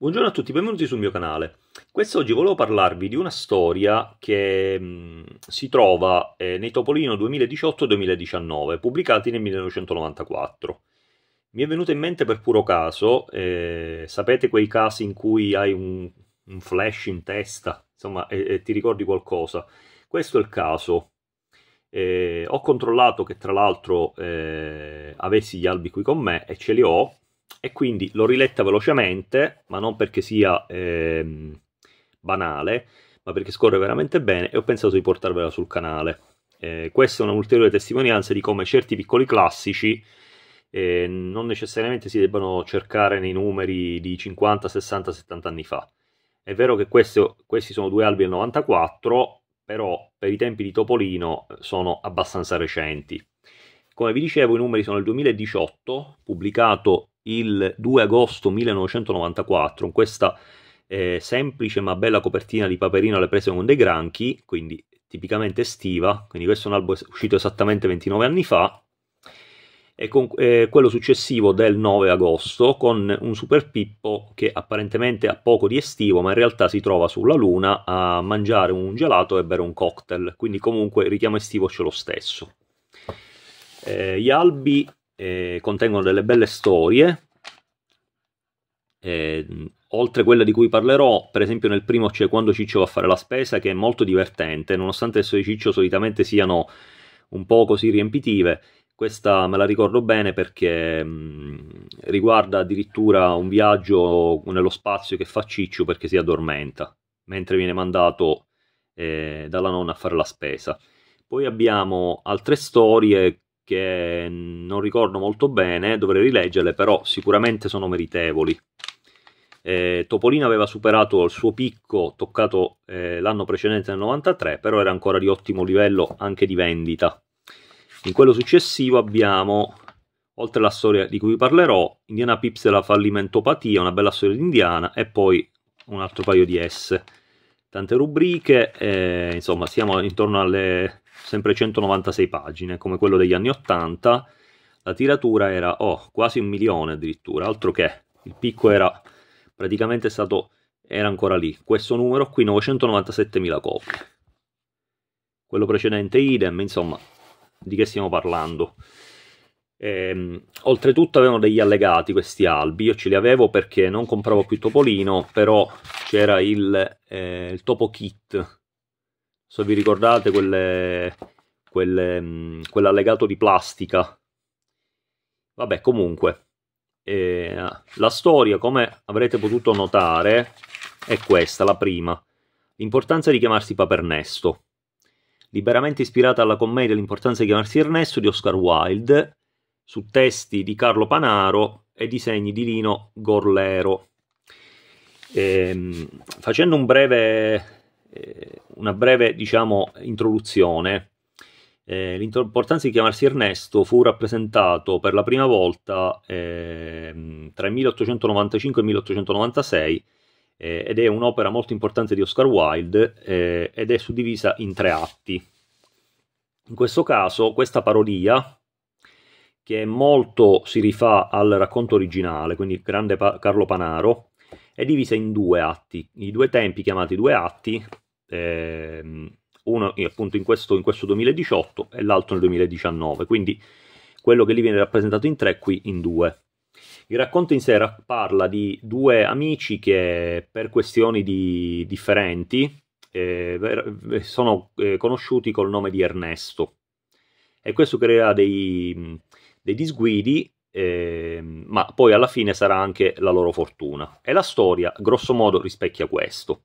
Buongiorno a tutti, benvenuti sul mio canale. Quest'oggi volevo parlarvi di una storia che mh, mm, si trova eh, nei Topolino 2018-2019, pubblicati nel 1994. Mi è venuta in mente per puro caso, eh, sapete quei casi in cui hai un, un flash in testa, insomma, e, e, ti ricordi qualcosa? Questo è il caso. Eh, ho controllato che tra l'altro eh, avessi gli albi qui con me e ce li ho, e quindi l'ho riletta velocemente, ma non perché sia eh, banale, ma perché scorre veramente bene e ho pensato di portarvela sul canale. Eh, questa è un'ulteriore testimonianza di come certi piccoli classici eh, non necessariamente si debbano cercare nei numeri di 50, 60, 70 anni fa. È vero che questo, questi sono due albi del 94, però per i tempi di Topolino eh, sono abbastanza recenti. Come vi dicevo, i numeri sono del 2018, pubblicato il 2 agosto 1994, in questa eh, semplice ma bella copertina di Paperino alle prese con dei granchi, quindi tipicamente estiva, quindi questo è un album uscito esattamente 29 anni fa, e con eh, quello successivo del 9 agosto con un super Pippo che apparentemente ha poco di estivo ma in realtà si trova sulla luna a mangiare un gelato e bere un cocktail, quindi comunque richiamo estivo c'è lo stesso. Eh, gli albi eh, contengono delle belle storie, eh, oltre quella di cui parlerò, per esempio nel primo c'è Quando Ciccio va a fare la spesa, che è molto divertente, nonostante le storie di Ciccio solitamente siano un po' così riempitive, questa me la ricordo bene perché mh, mm, riguarda addirittura un viaggio nello spazio che fa Ciccio perché si addormenta, mentre viene mandato eh, dalla nonna a fare la spesa. Poi abbiamo altre storie che non ricordo molto bene, dovrei rileggerle, però sicuramente sono meritevoli. Eh, Topolino aveva superato il suo picco toccato eh, l'anno precedente nel 93, però era ancora di ottimo livello anche di vendita. In quello successivo abbiamo, oltre alla storia di cui parlerò, Indiana Pips e la fallimentopatia, una bella storia di Indiana, e poi un altro paio di esse. Tante rubriche, eh, insomma, siamo intorno alle sempre 196 pagine, come quello degli anni 80, la tiratura era oh, quasi un milione addirittura, altro che il picco era praticamente stato, era ancora lì, questo numero qui 997.000 copie, quello precedente idem, insomma di che stiamo parlando. E, ehm, oltretutto avevano degli allegati questi albi, io ce li avevo perché non compravo più Topolino, però c'era il, eh, il Topo Kit se vi ricordate quelle, quelle, mm, quell'allegato di plastica. Vabbè, comunque, eh, la storia, come avrete potuto notare, è questa, la prima. L'importanza di chiamarsi Papernesto. Liberamente ispirata alla commedia L'importanza di chiamarsi Ernesto di Oscar Wilde, su testi di Carlo Panaro e disegni di Lino Gorlero. E, ehm, facendo un breve eh, una breve diciamo, introduzione. Eh, l'importanza di chiamarsi Ernesto fu rappresentato per la prima volta eh, tra il 1895 e il 1896 eh, ed è un'opera molto importante di Oscar Wilde eh, ed è suddivisa in tre atti. In questo caso questa parodia, che molto si rifà al racconto originale, quindi il grande pa- Carlo Panaro, è divisa in due atti, i due tempi chiamati due atti, ehm, uno eh, appunto in questo, in questo 2018 e l'altro nel 2019, quindi quello che lì viene rappresentato in tre, qui in due. Il racconto in sé parla di due amici che per questioni di, differenti eh, sono eh, conosciuti col nome di Ernesto e questo crea dei, dei disguidi eh, ma poi alla fine sarà anche la loro fortuna. E la storia, grosso modo, rispecchia questo.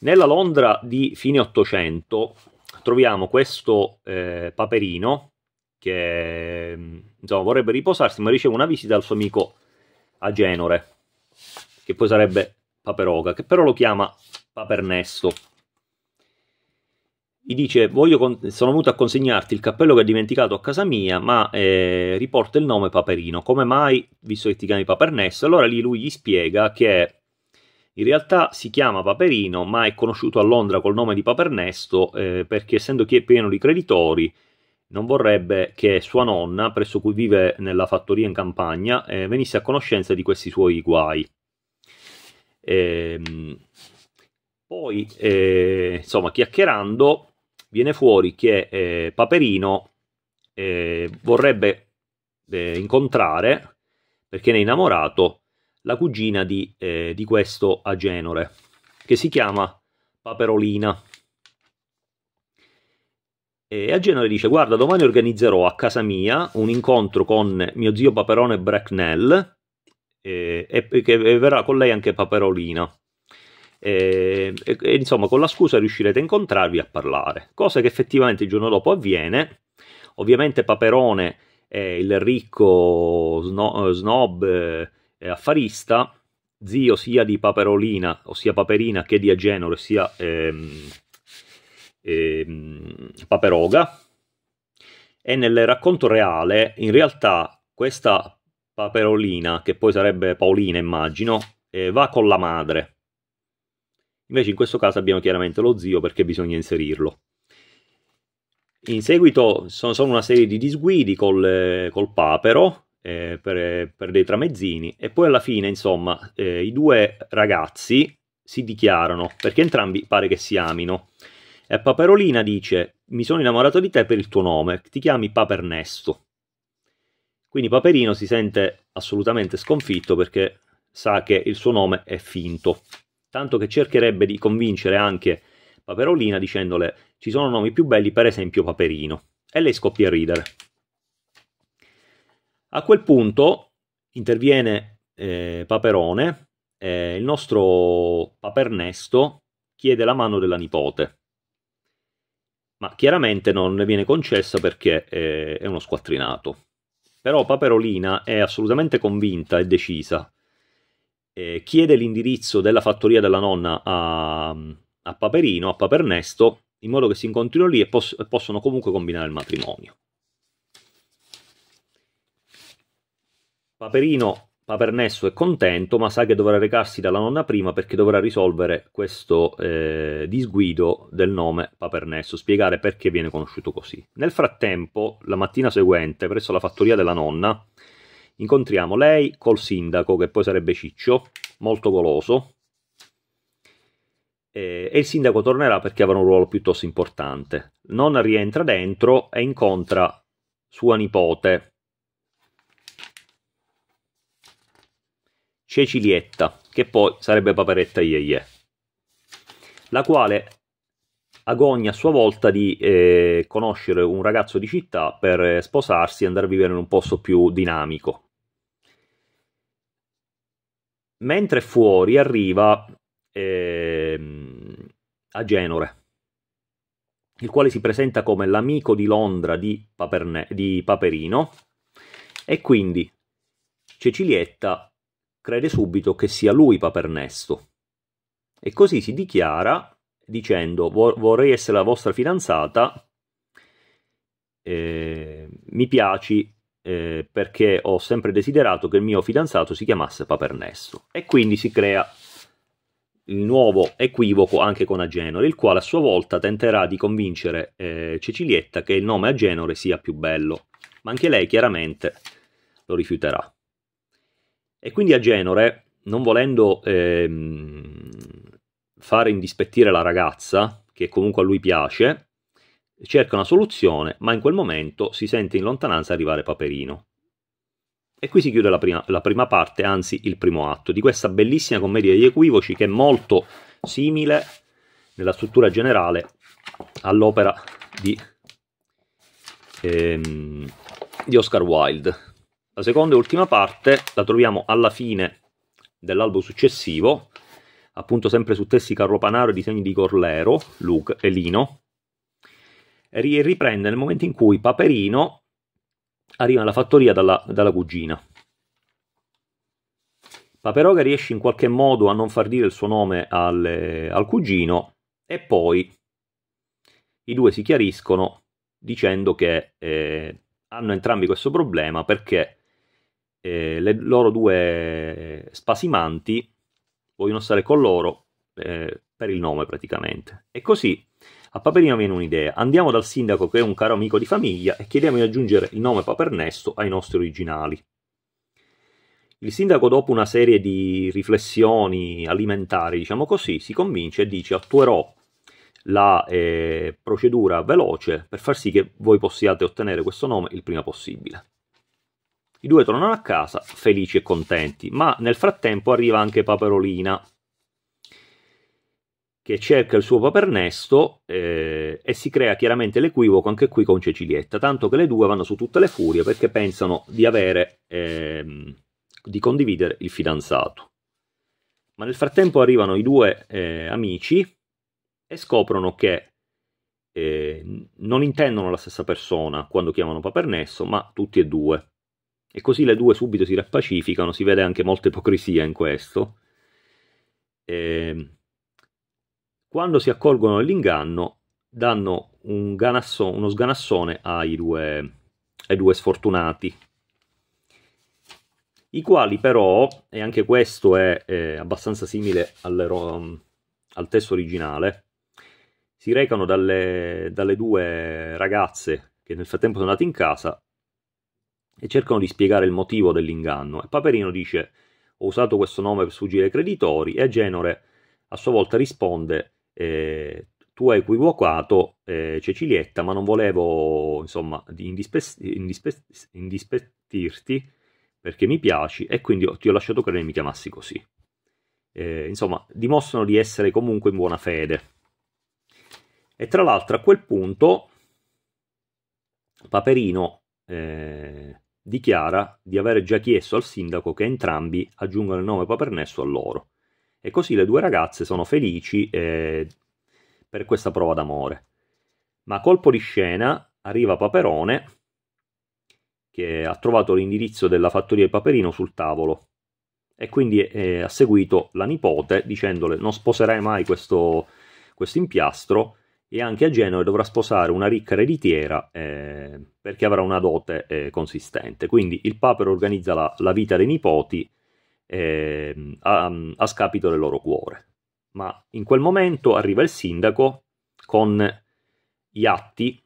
Nella Londra di fine 800 troviamo questo eh, paperino che mm, insomma, vorrebbe riposarsi, ma riceve una visita al suo amico Agenore, che poi sarebbe Paperoga, che però lo chiama Papernesto gli dice voglio sono venuto a consegnarti il cappello che ho dimenticato a casa mia ma eh, riporta il nome Paperino come mai visto che ti chiami Papernesso allora lì lui gli spiega che in realtà si chiama Paperino ma è conosciuto a Londra col nome di Papernesto eh, perché essendo che è pieno di creditori non vorrebbe che sua nonna presso cui vive nella fattoria in campagna eh, venisse a conoscenza di questi suoi guai ehm, poi eh, insomma chiacchierando viene fuori che eh, Paperino eh, vorrebbe eh, incontrare, perché ne è innamorato, la cugina di, eh, di questo Agenore, che si chiama Paperolina. E Agenore dice, guarda, domani organizzerò a casa mia un incontro con mio zio Paperone Bracknell, eh, e, e, e verrà con lei anche Paperolina e, e, e, insomma con la scusa riuscirete a incontrarvi e a parlare, cosa che effettivamente il giorno dopo avviene. Ovviamente Paperone, è il ricco sno, snob eh, affarista, zio sia di Paperolina, ossia Paperina, che di Agenore, sia ehm, ehm, Paperoga. E nel racconto reale, in realtà, questa Paperolina, che poi sarebbe Paolina, immagino, eh, va con la madre Invece in questo caso abbiamo chiaramente lo zio perché bisogna inserirlo. In seguito sono, sono una serie di disguidi col, col papero eh, per, per, dei tramezzini e poi alla fine insomma eh, i due ragazzi si dichiarano perché entrambi pare che si amino. E Paperolina dice mi sono innamorato di te per il tuo nome, ti chiami Papernesto. Quindi Paperino si sente assolutamente sconfitto perché sa che il suo nome è finto tanto che cercherebbe di convincere anche Paperolina dicendole ci sono nomi più belli, per esempio Paperino, e lei scoppia a ridere. A quel punto interviene eh, Paperone, eh, il nostro Papernesto chiede la mano della nipote, ma chiaramente non ne viene concessa perché eh, è uno squattrinato. Però Paperolina è assolutamente convinta e decisa eh, chiede l'indirizzo della fattoria della nonna a, a, Paperino, a Papernesto, in modo che si incontrino lì e, poss e possono comunque combinare il matrimonio. Paperino Papernesso è contento, ma sa che dovrà recarsi dalla nonna prima perché dovrà risolvere questo eh, disguido del nome Papernesto, spiegare perché viene conosciuto così. Nel frattempo, la mattina seguente, presso la fattoria della nonna, Incontriamo lei col sindaco, che poi sarebbe Ciccio, molto goloso, e il sindaco tornerà perché avrà un ruolo piuttosto importante. Non rientra dentro e incontra sua nipote Cecilietta, che poi sarebbe Paperetta Yeye, la quale agogna a sua volta di eh, conoscere un ragazzo di città per eh, sposarsi e andare a vivere in un posto più dinamico mentre fuori arriva eh, Agenore, il quale si presenta come l'amico di Londra di, Paperne, di Paperino e quindi Cecilietta crede subito che sia lui Papernesto e così si dichiara dicendo vorrei essere la vostra fidanzata, eh, mi piaci eh, perché ho sempre desiderato che il mio fidanzato si chiamasse Papernesso e quindi si crea il nuovo equivoco anche con Agenore, il quale a sua volta tenterà di convincere eh, Cecilietta che il nome Agenore sia più bello, ma anche lei chiaramente lo rifiuterà. E quindi Agenore, non volendo eh, fare indispettire la ragazza, che comunque a lui piace, cerca una soluzione, ma in quel momento si sente in lontananza arrivare Paperino. E qui si chiude la prima, la prima parte, anzi il primo atto, di questa bellissima commedia degli equivoci che è molto simile nella struttura generale all'opera di, ehm, di Oscar Wilde. La seconda e ultima parte la troviamo alla fine dell'albo successivo, appunto sempre su testi Carlo Panaro e disegni di Corlero, Luke e Lino, riprende nel momento in cui Paperino arriva alla fattoria dalla, dalla cugina. Paperoga riesce in qualche modo a non far dire il suo nome al, al cugino e poi i due si chiariscono dicendo che eh, hanno entrambi questo problema perché eh, le loro due spasimanti vogliono stare con loro eh, per il nome praticamente. E così a Paperino viene un'idea. Andiamo dal sindaco che è un caro amico di famiglia e chiediamo di aggiungere il nome Papernesto ai nostri originali. Il sindaco, dopo una serie di riflessioni alimentari, diciamo così, si convince e dice attuerò la eh, procedura veloce per far sì che voi possiate ottenere questo nome il prima possibile. I due tornano a casa felici e contenti, ma nel frattempo arriva anche Paperolina, che cerca il suo papernesto eh, e si crea chiaramente l'equivoco anche qui con Cecilietta, tanto che le due vanno su tutte le furie perché pensano di avere, eh, di condividere il fidanzato. Ma nel frattempo arrivano i due eh, amici e scoprono che ehm, non intendono la stessa persona quando chiamano Papernesso, ma tutti e due. E così le due subito si rappacificano, si vede anche molta ipocrisia in questo. Eh, quando si accolgono dell'inganno, danno un ganasso, uno sganassone ai due, ai due sfortunati, i quali però, e anche questo è, è abbastanza simile al testo originale, si recano dalle, dalle, due ragazze che nel frattempo sono andate in casa e cercano di spiegare il motivo dell'inganno. E Paperino dice: Ho usato questo nome per sfuggire ai creditori, e Genore a sua volta risponde: eh, tu hai equivocato eh, Cecilietta, ma non volevo, insomma, indispettirti perché mi piaci e quindi ti ho lasciato credere che mi chiamassi così. Eh, insomma, dimostrano di essere comunque in buona fede. E tra l'altro a quel punto Paperino eh, dichiara di aver già chiesto al sindaco che entrambi aggiungano il nome Papernesso a loro. E così le due ragazze sono felici eh, per questa prova d'amore. Ma colpo di scena arriva Paperone che ha trovato l'indirizzo della fattoria di Paperino sul tavolo e quindi eh, ha seguito la nipote dicendole non sposerai mai questo, questo impiastro e anche a Genova dovrà sposare una ricca ereditiera eh, perché avrà una dote eh, consistente. Quindi il papero organizza la, la vita dei nipoti eh, a, a scapito del loro cuore. Ma in quel momento arriva il sindaco con gli atti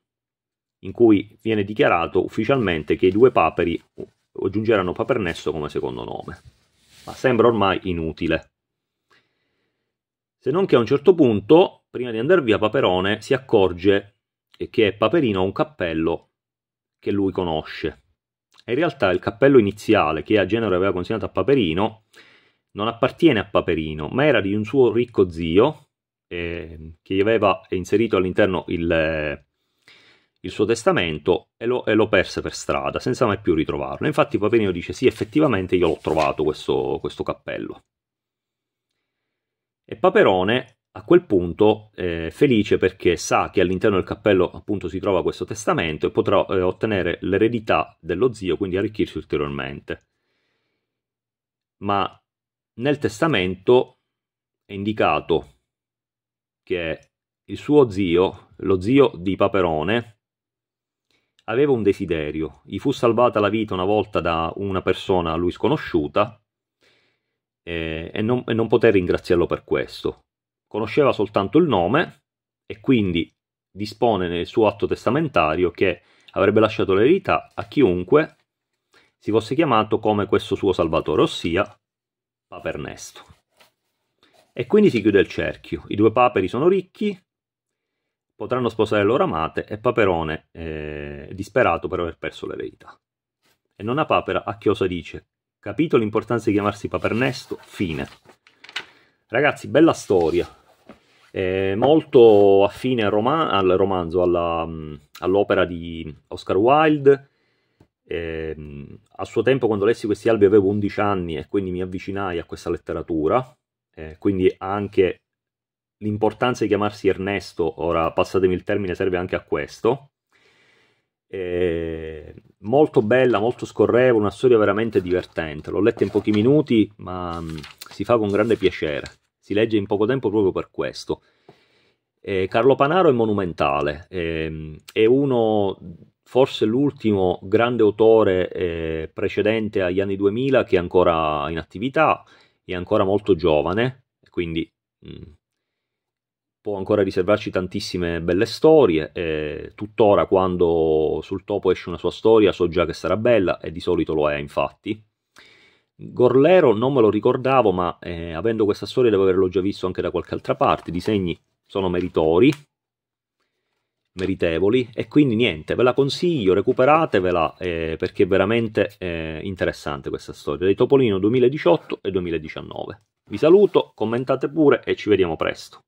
in cui viene dichiarato ufficialmente che i due paperi aggiungeranno Papernesto come secondo nome. Ma sembra ormai inutile. Se non che a un certo punto, prima di andare via, Paperone si accorge che Paperino ha un cappello che lui conosce. In realtà il cappello iniziale che a Genova aveva consegnato a Paperino non appartiene a Paperino, ma era di un suo ricco zio eh, che gli aveva inserito all'interno il, il suo testamento e lo, e lo, perse per strada, senza mai più ritrovarlo. Infatti Paperino dice sì, effettivamente io l'ho trovato questo, questo cappello. E Paperone a quel punto è eh, felice perché sa che all'interno del cappello appunto si trova questo testamento e potrà eh, ottenere l'eredità dello zio, quindi arricchirsi ulteriormente. Ma nel testamento è indicato che il suo zio, lo zio di Paperone, aveva un desiderio. Gli fu salvata la vita una volta da una persona a lui sconosciuta eh, e, non, e non poté ringraziarlo per questo conosceva soltanto il nome e quindi dispone nel suo atto testamentario che avrebbe lasciato l'eredità a chiunque si fosse chiamato come questo suo salvatore, ossia Papa Ernesto. E quindi si chiude il cerchio. I due paperi sono ricchi, potranno sposare le loro amate e Paperone eh, è disperato per aver perso l'eredità. E nonna papera a chiosa dice, capito l'importanza di chiamarsi Papernesto, fine. Ragazzi, bella storia, eh, molto affine al, roman- al romanzo, alla, mm, all'opera di Oscar Wilde. Eh, a suo tempo, quando lessi questi albi, avevo 11 anni e quindi mi avvicinai a questa letteratura. Eh, quindi anche l'importanza di chiamarsi Ernesto, ora passatemi il termine, serve anche a questo. Eh, molto bella, molto scorrevole, una storia veramente divertente. L'ho letta in pochi minuti, ma mh, mm, si fa con grande piacere si legge in poco tempo proprio per questo. Eh, Carlo Panaro è monumentale, eh, è uno, forse l'ultimo grande autore eh, precedente agli anni 2000 che è ancora in attività, è ancora molto giovane, quindi mh, mm, può ancora riservarci tantissime belle storie, eh, tuttora quando sul topo esce una sua storia so già che sarà bella e di solito lo è infatti. Gorlero non me lo ricordavo, ma eh, avendo questa storia devo averlo già visto anche da qualche altra parte. I disegni sono meritori, meritevoli, e quindi niente, ve la consiglio, recuperatevela eh, perché è veramente eh, interessante questa storia. Dei Topolino 2018 e 2019. Vi saluto, commentate pure e ci vediamo presto.